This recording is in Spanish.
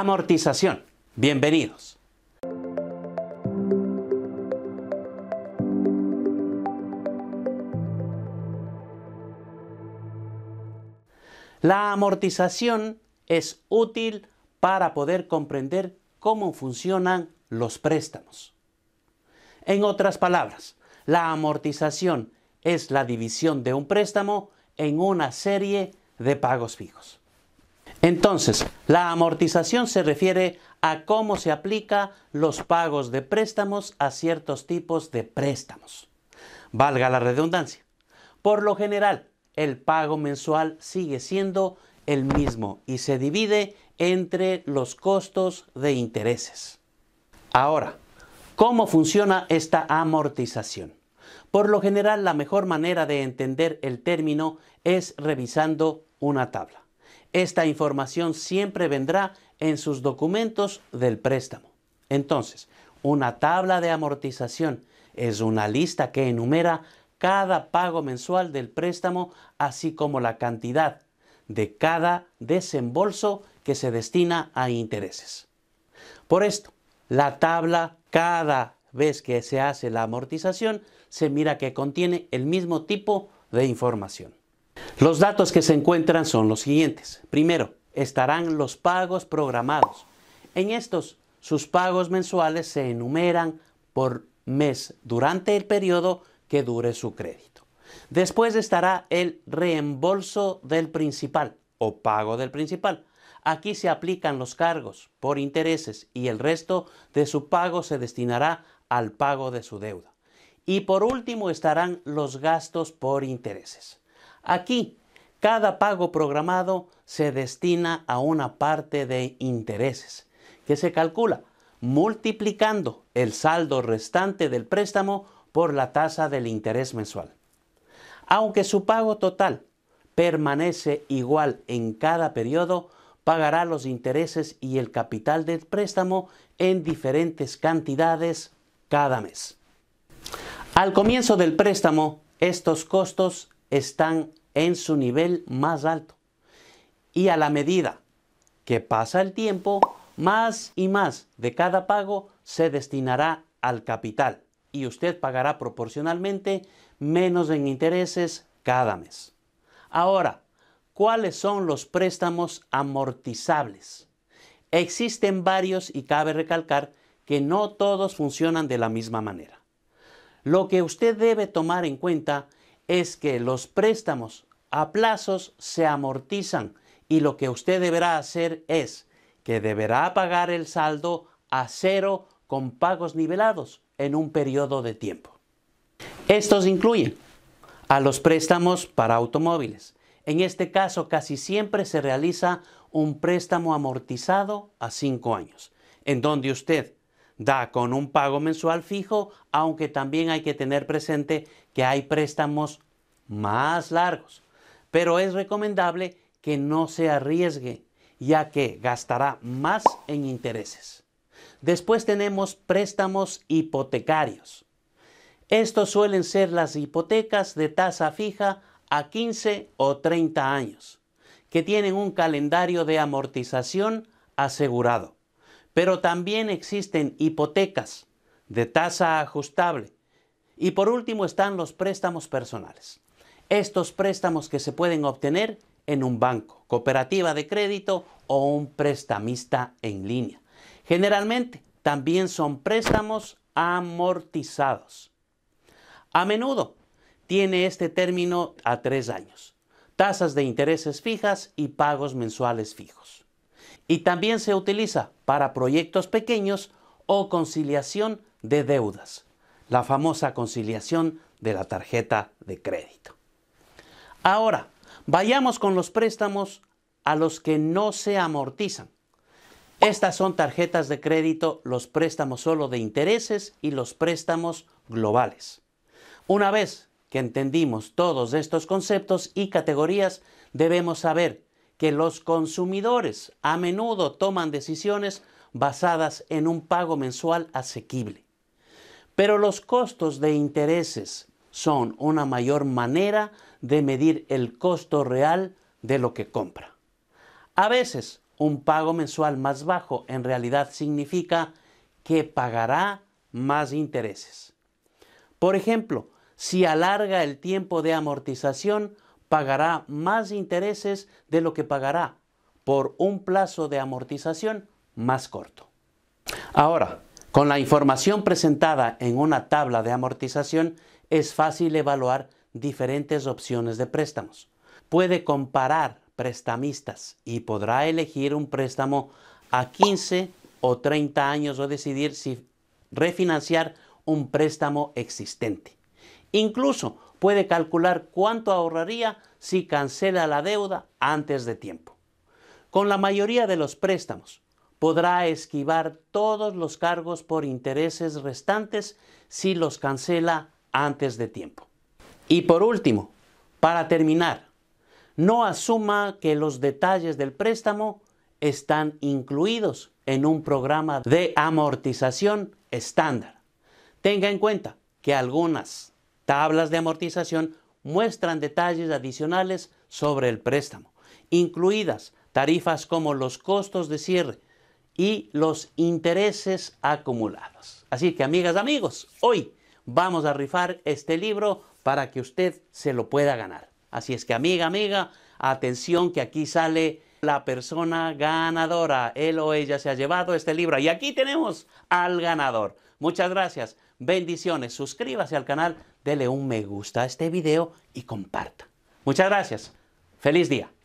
amortización. Bienvenidos. La amortización es útil para poder comprender cómo funcionan los préstamos. En otras palabras, la amortización es la división de un préstamo en una serie de pagos fijos. Entonces, la amortización se refiere a cómo se aplica los pagos de préstamos a ciertos tipos de préstamos. Valga la redundancia. Por lo general, el pago mensual sigue siendo el mismo y se divide entre los costos de intereses. Ahora, ¿cómo funciona esta amortización? Por lo general, la mejor manera de entender el término es revisando una tabla. Esta información siempre vendrá en sus documentos del préstamo. Entonces, una tabla de amortización es una lista que enumera cada pago mensual del préstamo, así como la cantidad de cada desembolso que se destina a intereses. Por esto, la tabla cada vez que se hace la amortización se mira que contiene el mismo tipo de información. Los datos que se encuentran son los siguientes. Primero, estarán los pagos programados. En estos, sus pagos mensuales se enumeran por mes durante el periodo que dure su crédito. Después estará el reembolso del principal o pago del principal. Aquí se aplican los cargos por intereses y el resto de su pago se destinará al pago de su deuda. Y por último estarán los gastos por intereses. Aquí, cada pago programado se destina a una parte de intereses, que se calcula multiplicando el saldo restante del préstamo por la tasa del interés mensual. Aunque su pago total permanece igual en cada periodo, pagará los intereses y el capital del préstamo en diferentes cantidades cada mes. Al comienzo del préstamo, estos costos están en su nivel más alto. Y a la medida que pasa el tiempo, más y más de cada pago se destinará al capital y usted pagará proporcionalmente menos en intereses cada mes. Ahora, ¿cuáles son los préstamos amortizables? Existen varios y cabe recalcar que no todos funcionan de la misma manera. Lo que usted debe tomar en cuenta es que los préstamos a plazos se amortizan y lo que usted deberá hacer es que deberá pagar el saldo a cero con pagos nivelados en un periodo de tiempo. Estos incluyen a los préstamos para automóviles. En este caso casi siempre se realiza un préstamo amortizado a 5 años, en donde usted da con un pago mensual fijo, aunque también hay que tener presente que hay préstamos más largos, pero es recomendable que no se arriesgue, ya que gastará más en intereses. Después tenemos préstamos hipotecarios. Estos suelen ser las hipotecas de tasa fija a 15 o 30 años, que tienen un calendario de amortización asegurado. Pero también existen hipotecas de tasa ajustable. Y por último están los préstamos personales estos préstamos que se pueden obtener en un banco, cooperativa de crédito o un prestamista en línea. Generalmente también son préstamos amortizados. A menudo tiene este término a tres años, tasas de intereses fijas y pagos mensuales fijos. Y también se utiliza para proyectos pequeños o conciliación de deudas, la famosa conciliación de la tarjeta de crédito. Ahora, vayamos con los préstamos a los que no se amortizan. Estas son tarjetas de crédito, los préstamos solo de intereses y los préstamos globales. Una vez que entendimos todos estos conceptos y categorías, debemos saber que los consumidores a menudo toman decisiones basadas en un pago mensual asequible. Pero los costos de intereses, son una mayor manera de medir el costo real de lo que compra. A veces, un pago mensual más bajo en realidad significa que pagará más intereses. Por ejemplo, si alarga el tiempo de amortización, pagará más intereses de lo que pagará por un plazo de amortización más corto. Ahora, con la información presentada en una tabla de amortización, es fácil evaluar diferentes opciones de préstamos. Puede comparar prestamistas y podrá elegir un préstamo a 15 o 30 años o decidir si refinanciar un préstamo existente. Incluso puede calcular cuánto ahorraría si cancela la deuda antes de tiempo. Con la mayoría de los préstamos, podrá esquivar todos los cargos por intereses restantes si los cancela antes de tiempo. Y por último, para terminar, no asuma que los detalles del préstamo están incluidos en un programa de amortización estándar. Tenga en cuenta que algunas tablas de amortización muestran detalles adicionales sobre el préstamo, incluidas tarifas como los costos de cierre y los intereses acumulados. Así que amigas, amigos, hoy vamos a rifar este libro para que usted se lo pueda ganar. Así es que amiga, amiga, atención que aquí sale la persona ganadora. Él o ella se ha llevado este libro. Y aquí tenemos al ganador. Muchas gracias. Bendiciones. Suscríbase al canal, dele un me gusta a este video y comparta. Muchas gracias. Feliz día.